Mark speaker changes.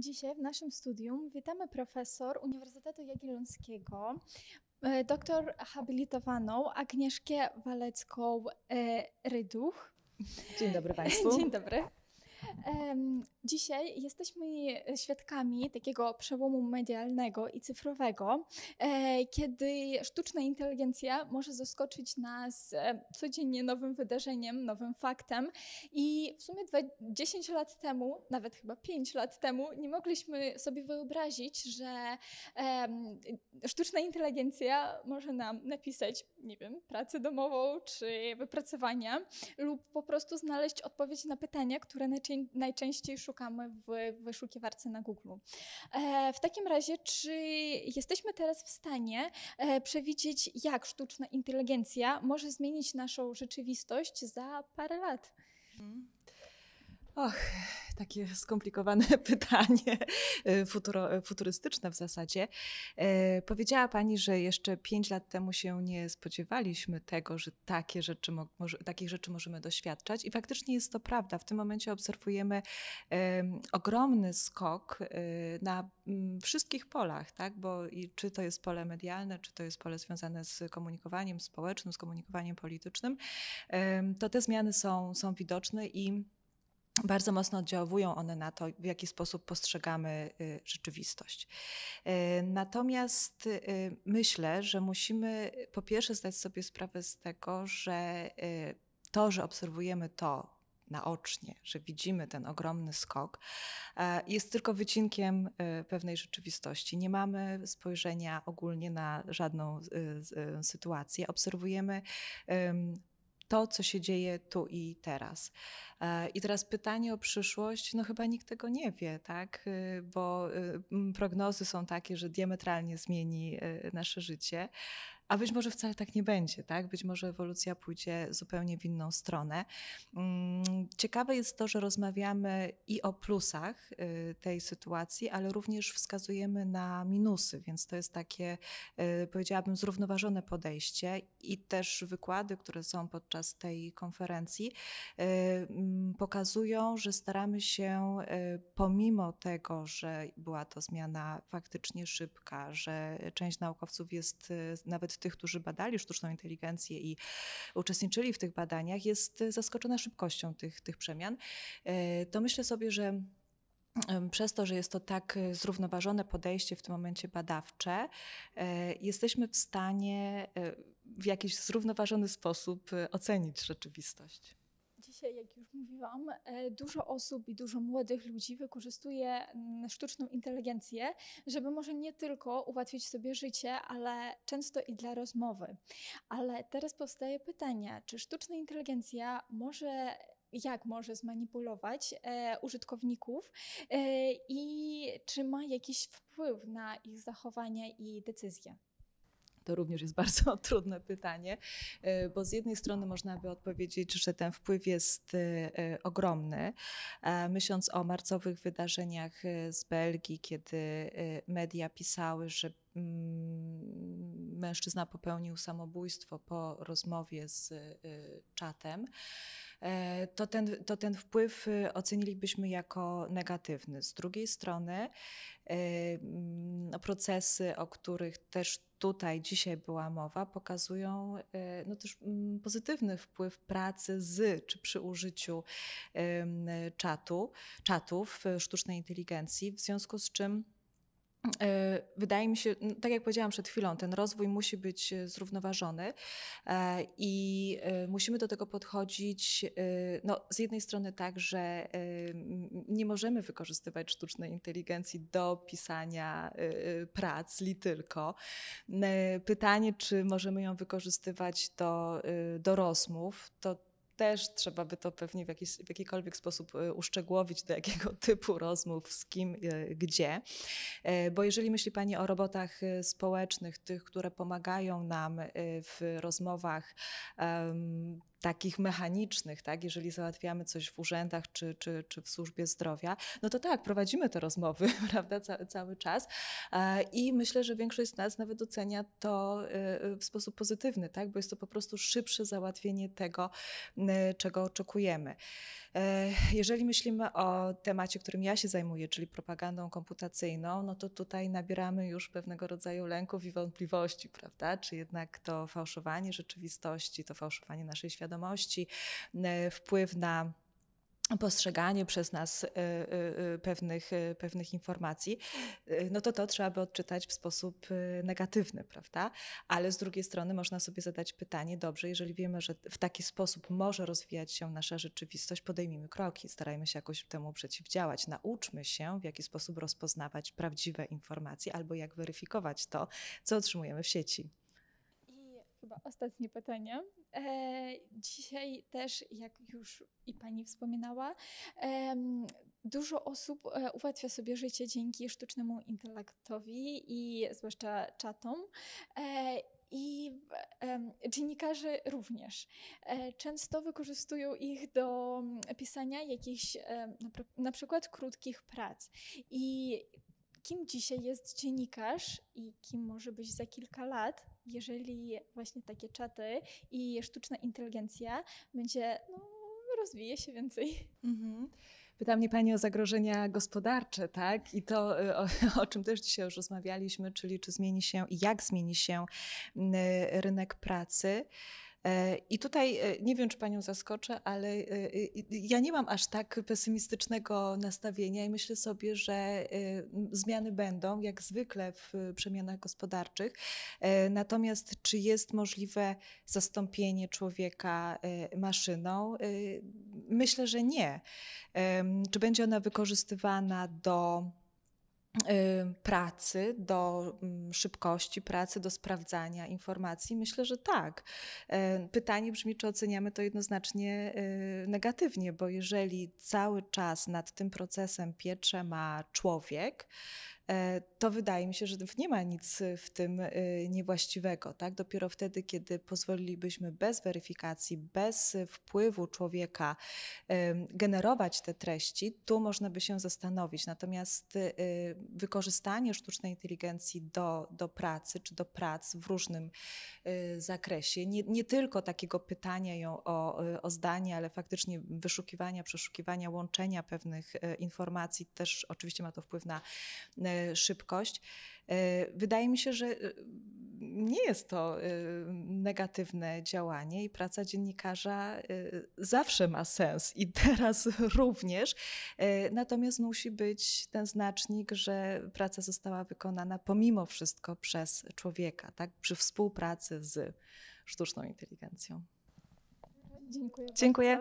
Speaker 1: Dzisiaj w naszym studium witamy profesor Uniwersytetu Jagiellońskiego, e, doktor habilitowaną Agnieszkę Walecką-Ryduch. E, Dzień dobry Państwu. Dzień dobry. Dzisiaj jesteśmy e, świadkami takiego przełomu medialnego i cyfrowego, e, kiedy sztuczna inteligencja może zaskoczyć nas e, codziennie nowym wydarzeniem, nowym faktem. I w sumie 10 lat temu, nawet chyba 5 lat temu, nie mogliśmy sobie wyobrazić, że sztuczna inteligencja może nam napisać, nie wiem, pracę domową czy wypracowania lub po prostu znaleźć odpowiedź na pytania, które najczęściej najczęściej szukamy w wyszukiwarce na Google. E, w takim razie, czy jesteśmy teraz w stanie e, przewidzieć, jak sztuczna inteligencja może zmienić naszą rzeczywistość za parę lat? Hmm.
Speaker 2: Och, takie skomplikowane pytanie, e, futuro, e, futurystyczne w zasadzie. E, powiedziała Pani, że jeszcze pięć lat temu się nie spodziewaliśmy tego, że takie rzeczy może, takich rzeczy możemy doświadczać i faktycznie jest to prawda. W tym momencie obserwujemy e, ogromny skok e, na m, mm, wszystkich polach, tak? bo i, czy to jest pole medialne, czy to jest pole związane z komunikowaniem społecznym, z komunikowaniem politycznym, to te zmiany są, są widoczne i bardzo mocno oddziałują one na to, w jaki sposób postrzegamy y, rzeczywistość. Y, natomiast y, myślę, że musimy po pierwsze zdać sobie sprawę z tego, że to, że obserwujemy to, naocznie, że widzimy ten ogromny skok, e, jest tylko wycinkiem pewnej rzeczywistości. Nie mamy spojrzenia ogólnie na żadną sytuację. Obserwujemy to, co się dzieje tu i teraz. E, I teraz pytanie o przyszłość, no chyba nikt tego nie wie, tak? E, bo e, prognozy są takie, że diametralnie zmieni nasze życie a być może wcale tak nie będzie, tak? Być może ewolucja pójdzie zupełnie w inną stronę. Mm, ciekawe jest to, że rozmawiamy i o plusach y, tej sytuacji, ale również wskazujemy na minusy, więc to jest takie, y, powiedziałabym, zrównoważone podejście i też wykłady, które są podczas tej konferencji, y, mm, pokazują, że staramy się pomimo tego, że była to zmiana faktycznie szybka, że część naukowców jest nawet tych, którzy badali sztuczną inteligencję i uczestniczyli w tych badaniach, jest zaskoczona szybkością tych, tych przemian, e, to myślę sobie, że przez to, że jest to tak zrównoważone podejście w tym momencie badawcze, e, jesteśmy w stanie e, w jakiś zrównoważony sposób ocenić rzeczywistość.
Speaker 1: Dzisiaj, jak już mówiłam, e, dużo osób i dużo młodych ludzi wykorzystuje mm, sztuczną inteligencję, żeby może nie tylko ułatwić sobie życie, ale często i dla rozmowy. Ale teraz powstaje pytanie, czy sztuczna inteligencja może jak może zmanipulować e, użytkowników e, i czy ma jakiś wpływ na ich zachowanie i decyzje.
Speaker 2: To również jest bardzo trudne pytanie, e, bo z jednej strony można by odpowiedzieć, że ten wpływ jest e, e, ogromny. Myśląc o marcowych wydarzeniach z Belgii, kiedy media pisały, że mm, mężczyzna popełnił samobójstwo po rozmowie z czatem E, to ten, to ten wpływ y, ocenilibyśmy jako negatywny. Z drugiej strony e, mm, no, procesy, o których też tutaj dzisiaj była mowa, pokazują e, no też mm, pozytywny wpływ pracy z czy przy użyciu czatu, czatów sztucznej inteligencji, w związku z czym E, wydaje mi się, no, tak jak powiedziałam przed chwilą, ten rozwój musi być e, zrównoważony e, i musimy do tego podchodzić no, z jednej strony tak, że nie możemy wykorzystywać sztucznej inteligencji do pisania prac li tylko. Pytanie, czy możemy ją wykorzystywać do, do rozmów, to też trzeba by to pewnie w, jakiś, w jakikolwiek sposób e, uszczegółowić, do jakiego typu rozmów, z kim, e, gdzie. E, bo jeżeli myśli Pani o robotach społecznych, tych, które pomagają nam w rozmowach, takich mechanicznych, tak, jeżeli załatwiamy coś w urzędach czy, czy, czy w służbie zdrowia, no to tak, prowadzimy te rozmowy, prawda, cały, cały czas e, i myślę, że większość z nas nawet ocenia to e, w sposób pozytywny, tak, bo jest to po prostu szybsze załatwienie tego, czego oczekujemy. E, jeżeli myślimy o temacie, którym ja się zajmuję, czyli propagandą komputacyjną, no to tutaj nabieramy już pewnego rodzaju lęków i wątpliwości, prawda, czy jednak to fałszowanie rzeczywistości, to fałszowanie naszej świadomości, świadomości, e, wpływ na postrzeganie przez nas e, e, pewnych, pewnych informacji, no to to trzeba by odczytać w sposób negatywny, prawda? Ale z drugiej strony można sobie zadać pytanie, dobrze, jeżeli wiemy, że w taki sposób może rozwijać się nasza rzeczywistość, podejmijmy kroki, starajmy się jakoś temu przeciwdziałać, nauczmy się, w jaki sposób rozpoznawać prawdziwe informacje albo jak weryfikować to, co otrzymujemy w sieci.
Speaker 1: I chyba ostatnie pytanie, E, dzisiaj też, jak już i Pani wspominała, dużo osób e, ułatwia sobie życie dzięki sztucznemu intelektowi i zwłaszcza czatom. E, I dziennikarze również. Często wykorzystują ich do mm, pisania jakichś na przykład krótkich prac. I kim dzisiaj jest dziennikarz i kim może być za kilka lat, jeżeli właśnie takie czaty i sztuczna inteligencja będzie no, rozwije się więcej.
Speaker 2: Mhm. Pyta mnie Pani o zagrożenia gospodarcze, tak? I to, y, o, o, czym też dzisiaj już rozmawialiśmy, czyli czy zmieni się i jak zmieni się y, rynek pracy. E, I tutaj e, nie wiem, czy panią zaskoczę, ale e, ja nie mam aż tak pesymistycznego nastawienia i myślę sobie, że zmiany będą, jak zwykle w przemianach gospodarczych. Natomiast czy jest możliwe zastąpienie człowieka maszyną? Myślę, że nie. Czy będzie ona wykorzystywana do Y, pracy, do mm, szybkości pracy, do sprawdzania informacji? Myślę, że tak. Y, pytanie brzmi, czy oceniamy to jednoznacznie y, negatywnie, bo jeżeli cały czas nad tym procesem pietrze ma człowiek, E, to wydaje mi się, że nie ma nic w tym e, niewłaściwego. Tak? Dopiero wtedy, kiedy pozwolilibyśmy bez weryfikacji, bez wpływu człowieka e, generować te treści, tu można by się zastanowić. Natomiast wykorzystanie sztucznej inteligencji do, do pracy czy do prac w różnym zakresie, nie, nie tylko takiego pytania ją o, o zdanie, ale faktycznie wyszukiwania, przeszukiwania, łączenia pewnych informacji, też oczywiście ma to wpływ na szybkość. E, wydaje mi się, że e, nie jest to e, negatywne działanie i praca dziennikarza zawsze ma sens i teraz również. Natomiast musi być ten znacznik, że praca została wykonana pomimo wszystko przez człowieka, tak? przy współpracy z sztuczną inteligencją. Dziękuję. Dziękuję.